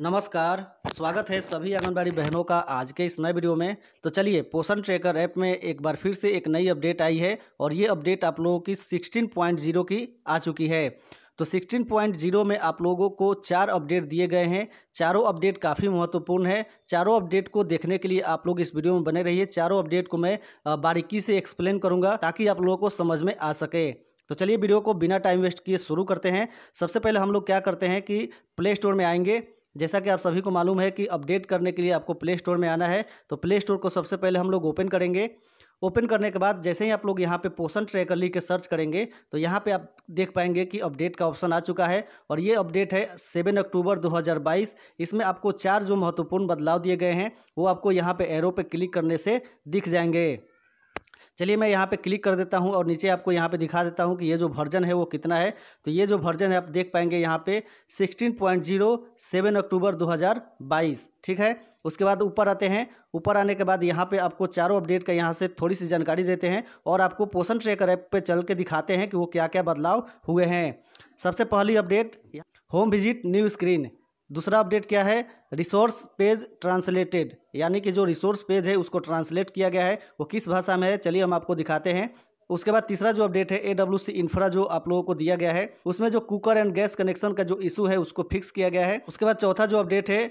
नमस्कार स्वागत है सभी आंगनबाड़ी बहनों का आज के इस नए वीडियो में तो चलिए पोषण ट्रैकर ऐप में एक बार फिर से एक नई अपडेट आई है और ये अपडेट आप लोगों की सिक्सटीन पॉइंट ज़ीरो की आ चुकी है तो सिक्सटीन पॉइंट ज़ीरो में आप लोगों को चार अपडेट दिए गए हैं चारों अपडेट काफ़ी महत्वपूर्ण है चारों अपडेट को देखने के लिए आप लोग इस वीडियो में बने रहिए चारों अपडेट को मैं बारीकी से एक्सप्लेन करूँगा ताकि आप लोगों को समझ में आ सके तो चलिए वीडियो को बिना टाइम वेस्ट किए शुरू करते हैं सबसे पहले हम लोग क्या करते हैं कि प्ले स्टोर में आएंगे जैसा कि आप सभी को मालूम है कि अपडेट करने के लिए आपको प्ले स्टोर में आना है तो प्ले स्टोर को सबसे पहले हम लोग ओपन करेंगे ओपन करने के बाद जैसे ही आप लोग यहाँ पे पोषण ट्रैकर लिख के सर्च करेंगे तो यहाँ पे आप देख पाएंगे कि अपडेट का ऑप्शन आ चुका है और ये अपडेट है सेवन अक्टूबर 2022 इसमें आपको चार जो महत्वपूर्ण बदलाव दिए गए हैं वो आपको यहाँ पे एरो पे क्लिक करने से दिख जाएंगे चलिए मैं यहाँ पे क्लिक कर देता हूँ और नीचे आपको यहाँ पे दिखा देता हूँ कि ये जो वर्जन है वो कितना है तो ये जो वर्जन है आप देख पाएंगे यहाँ पे 16.07 अक्टूबर 2022 ठीक है उसके बाद ऊपर आते हैं ऊपर आने के बाद यहाँ पे आपको चारों अपडेट का यहाँ से थोड़ी सी जानकारी देते हैं और आपको पोषण ट्रेकर ऐप पर चल के दिखाते हैं कि वो क्या क्या बदलाव हुए हैं सबसे पहली update home visit new screen दूसरा अपडेट क्या है रिसोर्स पेज ट्रांसलेटेड यानी कि जो रिसोर्स पेज है उसको ट्रांसलेट किया गया है वो किस भाषा में है चलिए हम आपको दिखाते हैं उसके बाद तीसरा जो अपडेट है ए डब्ल्यू सी इंफ्रा जो आप लोगों को दिया गया है उसमें जो कुकर एंड गैस कनेक्शन का जो इशू है उसको फिक्स किया गया है उसके बाद चौथा जो अपडेट है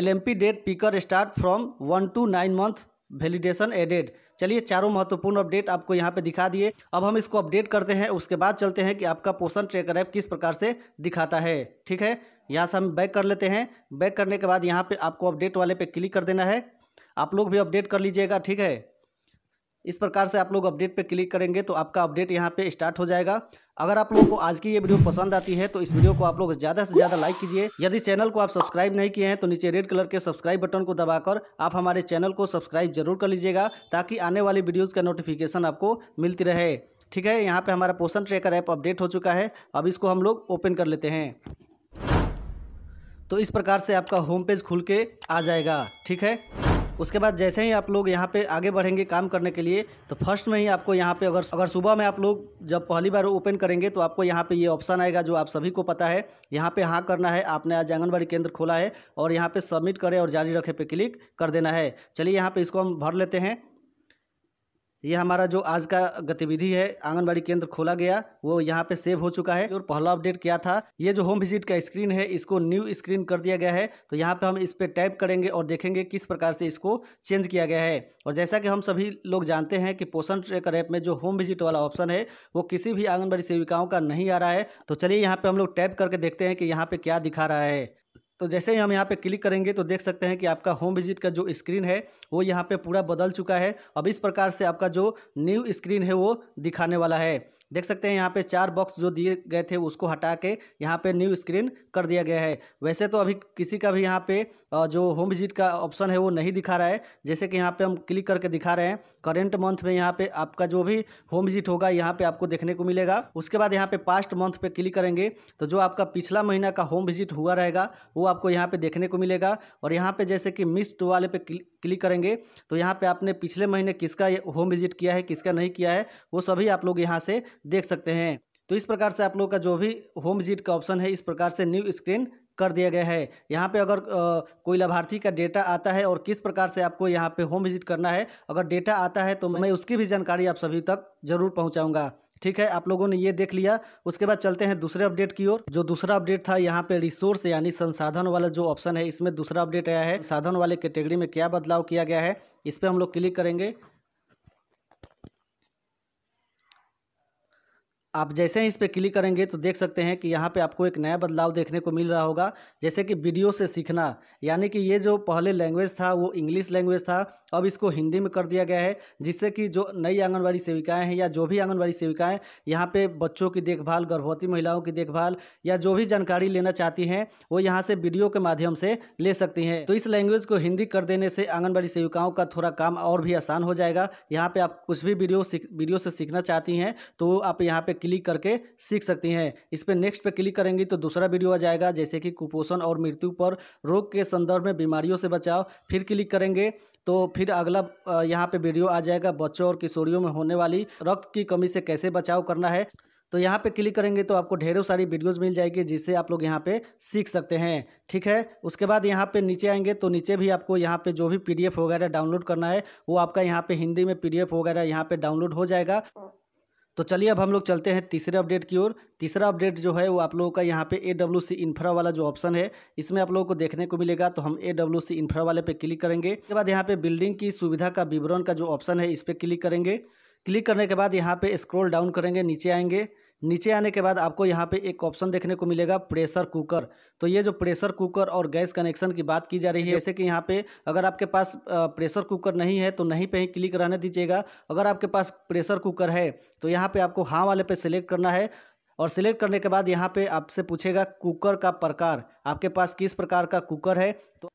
L M P date picker start from one to nine month validation added चलिए चारों महत्वपूर्ण अपडेट आपको यहाँ पे दिखा दिए अब हम इसको अपडेट करते हैं उसके बाद चलते हैं कि आपका पोषण ट्रेकर ऐप किस प्रकार से दिखाता है ठीक है यहाँ से हम बैक कर लेते हैं बैक करने के बाद यहाँ पे आपको अपडेट वाले पे क्लिक कर देना है आप लोग भी अपडेट कर लीजिएगा ठीक है इस प्रकार से आप लोग अपडेट पे क्लिक करेंगे तो आपका अपडेट यहाँ पे स्टार्ट हो जाएगा अगर आप लोगों को आज की ये वीडियो पसंद आती है तो इस वीडियो को आप लोग ज़्यादा से ज़्यादा लाइक कीजिए यदि चैनल को आप सब्सक्राइब नहीं किए हैं तो नीचे रेड कलर के सब्सक्राइब बटन को दबाकर आप हमारे चैनल को सब्सक्राइब जरूर कर लीजिएगा ताकि आने वाली वीडियोज़ का नोटिफिकेशन आपको मिलती रहे ठीक है यहाँ पर हमारा पोषण ट्रेकर ऐप अपडेट हो चुका है अब इसको हम लोग ओपन कर लेते हैं तो इस प्रकार से आपका होम पेज खुल के आ जाएगा ठीक है उसके बाद जैसे ही आप लोग यहाँ पे आगे बढ़ेंगे काम करने के लिए तो फर्स्ट में ही आपको यहाँ पे अगर अगर सुबह में आप लोग जब पहली बार ओपन करेंगे तो आपको यहाँ पे ये यह ऑप्शन आएगा जो आप सभी को पता है यहाँ पे हाँ करना है आपने आज आंगनबाड़ी केंद्र खोला है और यहाँ पे सबमिट करें और जारी रखे पे क्लिक कर देना है चलिए यहाँ पर इसको हम भर लेते हैं ये हमारा जो आज का गतिविधि है आंगनबाड़ी केंद्र खोला गया वो यहाँ पे सेव हो चुका है और पहला अपडेट क्या था ये जो होम विजिट का स्क्रीन है इसको न्यू स्क्रीन कर दिया गया है तो यहाँ पे हम इस पर टाइप करेंगे और देखेंगे किस प्रकार से इसको चेंज किया गया है और जैसा कि हम सभी लोग जानते हैं कि पोषण ट्रेकर ऐप में जो होम विजिट वाला ऑप्शन है वो किसी भी आंगनबाड़ी सेविकाओं का नहीं आ रहा है तो चलिए यहाँ पर हम लोग टाइप करके देखते हैं कि यहाँ पर क्या दिखा रहा है तो जैसे ही हम यहाँ पे क्लिक करेंगे तो देख सकते हैं कि आपका होम विजिट का जो स्क्रीन है वो यहाँ पे पूरा बदल चुका है अब इस प्रकार से आपका जो न्यू स्क्रीन है वो दिखाने वाला है देख सकते हैं यहाँ पे चार बॉक्स जो दिए गए थे उसको हटा के यहाँ पे न्यू स्क्रीन कर दिया गया है वैसे तो अभी किसी का भी यहाँ पे जो होम विजिट का ऑप्शन है वो नहीं दिखा रहा है जैसे कि यहाँ पे हम क्लिक करके दिखा रहे हैं करेंट मंथ में यहाँ पे आपका जो भी होम विजिट होगा यहाँ पे आपको देखने को मिलेगा उसके बाद यहाँ पे पास्ट मंथ पे क्लिक करेंगे तो जो आपका पिछला महीना का होम विजिट हुआ रहेगा वो आपको यहाँ पे देखने को मिलेगा और यहाँ पे जैसे कि मिस्ड वाले पे क्लिक क्लिक करेंगे तो यहाँ पे आपने पिछले महीने किसका होम विजिट किया है किसका नहीं किया है वो सभी आप लोग यहाँ से देख सकते हैं तो इस प्रकार से आप लोग का जो भी होम विजिट का ऑप्शन है इस प्रकार से न्यू स्क्रीन कर दिया गया है यहाँ पे अगर आ, कोई लाभार्थी का डेटा आता है और किस प्रकार से आपको यहाँ पे होम विजिट करना है अगर डेटा आता है तो मैं उसकी भी जानकारी आप सभी तक जरूर पहुँचाऊँगा ठीक है आप लोगों ने ये देख लिया उसके बाद चलते हैं दूसरे अपडेट की ओर जो दूसरा अपडेट था यहाँ पे रिसोर्स यानी संसाधन वाला जो ऑप्शन है इसमें दूसरा अपडेट आया है साधन वाले कैटेगरी में क्या बदलाव किया गया है इस पर हम लोग क्लिक करेंगे आप जैसे ही इस पर क्लिक करेंगे तो देख सकते हैं कि यहाँ पे आपको एक नया बदलाव देखने को मिल रहा होगा जैसे कि वीडियो से सीखना यानी कि ये जो पहले लैंग्वेज था वो इंग्लिश लैंग्वेज था अब इसको हिंदी में कर दिया गया है जिससे कि जो नई आंगनबाड़ी सेविकाएं हैं या जो भी आंगनबाड़ी सेविकाएँ यहाँ पर बच्चों की देखभाल गर्भवती महिलाओं की देखभाल या जो भी जानकारी लेना चाहती हैं वो यहाँ से वीडियो के माध्यम से ले सकती हैं तो इस लैंग्वेज को हिंदी कर देने से आंगनबाड़ी सेविकाओं का थोड़ा काम और भी आसान हो जाएगा यहाँ पर आप कुछ भी वीडियो वीडियो से सीखना चाहती हैं तो आप यहाँ पर क्लिक करके सीख सकती हैं इस पर नेक्स्ट पे क्लिक करेंगी तो दूसरा वीडियो आ जाएगा जैसे कि कुपोषण और मृत्यु पर रोग के संदर्भ में बीमारियों से बचाव फिर क्लिक करेंगे तो फिर अगला यहाँ पे वीडियो आ जाएगा बच्चों और किशोरियों में होने वाली रक्त की कमी से कैसे बचाव करना है तो यहाँ पे क्लिक करेंगे तो आपको ढेरों सारी वीडियोस मिल जाएगी जिससे आप लोग यहाँ पे सीख सकते हैं ठीक है उसके बाद यहाँ पे नीचे आएंगे तो नीचे भी आपको यहाँ पे जो भी पीडीएफ वगैरह डाउनलोड करना है वो आपका यहाँ पे हिंदी में पीडीएफ वगैरह यहाँ पे डाउनलोड हो जाएगा तो चलिए अब हम लोग चलते हैं तीसरे अपडेट की ओर तीसरा अपडेट जो है वो आप लोगों का यहाँ पे ए डब्ल्यू सी इन्फ्रा वाला जो ऑप्शन है इसमें आप लोगों को देखने को मिलेगा तो हम ए डब्ल्यू सी इन्फ्रा वाले पे क्लिक करेंगे उसके बाद यहाँ पे बिल्डिंग की सुविधा का विवरण का जो ऑप्शन है इस पर क्लिक करेंगे क्लिक करने के बाद यहाँ पे स्क्रॉल डाउन करेंगे नीचे आएंगे नीचे आने के बाद आपको यहाँ पे एक ऑप्शन देखने को मिलेगा प्रेशर कुकर तो ये जो प्रेशर कुकर और गैस कनेक्शन की बात की जा रही है जैसे कि यहाँ पे अगर आपके पास प्रेशर कुकर नहीं है तो नहीं पे ही क्लिक रहने दीजिएगा अगर आपके पास प्रेशर कुकर है तो यहाँ पे आपको हाँ वाले पे सिलेक्ट करना है और सिलेक्ट करने के बाद यहाँ पर आपसे पूछेगा कुकर का प्रकार आपके पास किस प्रकार का कुकर है तो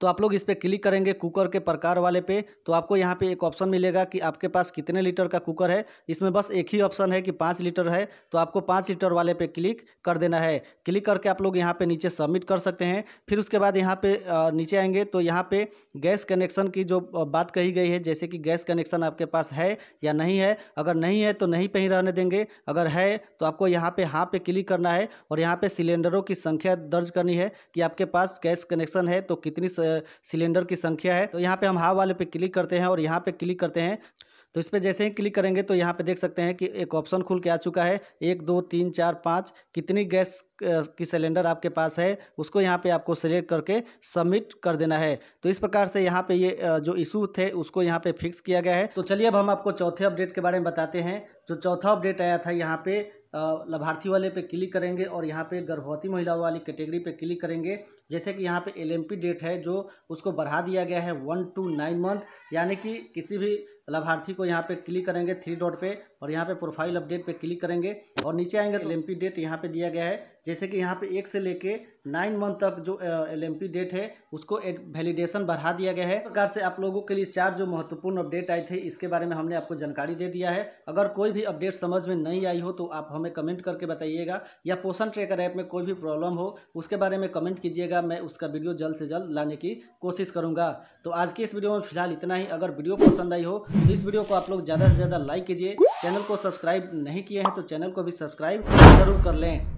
तो आप लोग इस पर क्लिक करेंगे कुकर के प्रकार वाले पे तो आपको यहाँ पे एक ऑप्शन मिलेगा कि आपके पास कितने लीटर का कुकर है इसमें बस एक ही ऑप्शन है कि पाँच लीटर है तो आपको पाँच लीटर वाले पे क्लिक कर देना है क्लिक करके आप लोग यहाँ पे नीचे सबमिट कर सकते हैं फिर उसके बाद यहाँ पे नीचे आएंगे तो यहाँ पे गैस कनेक्शन की जो बात कही गई है जैसे कि गैस कनेक्शन आपके पास है या नहीं है अगर नहीं है तो नहीं पे रहने देंगे अगर है तो आपको यहाँ पर हाँ पे क्लिक करना है और यहाँ पर सिलेंडरों की संख्या दर्ज करनी है कि आपके पास गैस कनेक्शन है तो कितनी सिलेंडर की संख्या है तो यहाँ पे हम हाव वाले पे क्लिक करते हैं और यहाँ पे क्लिक करते हैं तो इस पर जैसे ही क्लिक करेंगे तो यहाँ पे देख सकते हैं कि एक ऑप्शन खुल के आ चुका है एक दो तीन चार पाँच कितनी गैस की सिलेंडर आपके पास है उसको यहाँ पे आपको सेलेक्ट करके सबमिट कर देना है तो इस प्रकार से यहाँ पे ये जो इशू थे उसको यहाँ पे फिक्स किया गया है तो चलिए अब हम आपको चौथे अपडेट के बारे में बताते हैं जो चौथा अपडेट आया था यहाँ पे लाभार्थी वाले पे क्लिक करेंगे और यहाँ पे गर्भवती महिलाओं वाली कैटेगरी पे क्लिक करेंगे जैसे कि यहाँ पे एलएमपी डेट है जो उसको बढ़ा दिया गया है वन टू नाइन मंथ यानी कि किसी भी लाभार्थी को यहाँ पे क्लिक करेंगे थ्री डॉट पे और यहाँ पे प्रोफाइल अपडेट पे क्लिक करेंगे और नीचे आएंगे तो एल डेट यहाँ पे दिया गया है जैसे कि यहाँ पे एक से लेके नाइन मंथ तक जो एल डेट है उसको वैलिडेशन बढ़ा दिया गया है इस प्रकार से आप लोगों के लिए चार जो महत्वपूर्ण अपडेट आई थी इसके बारे में हमने आपको जानकारी दे दिया है अगर कोई भी अपडेट समझ में नहीं आई हो तो आप हमें कमेंट करके बताइएगा या पोषण ट्रेकर ऐप में कोई भी प्रॉब्लम हो उसके बारे में कमेंट कीजिएगा मैं उसका वीडियो जल्द से जल्द लाने की कोशिश करूँगा तो आज की इस वीडियो में फिलहाल इतना ही अगर वीडियो पसंद आई हो तो इस वीडियो को आप लोग ज़्यादा से ज़्यादा लाइक कीजिए चैनल को सब्सक्राइब नहीं किए हैं तो चैनल को भी सब्सक्राइब जरूर कर लें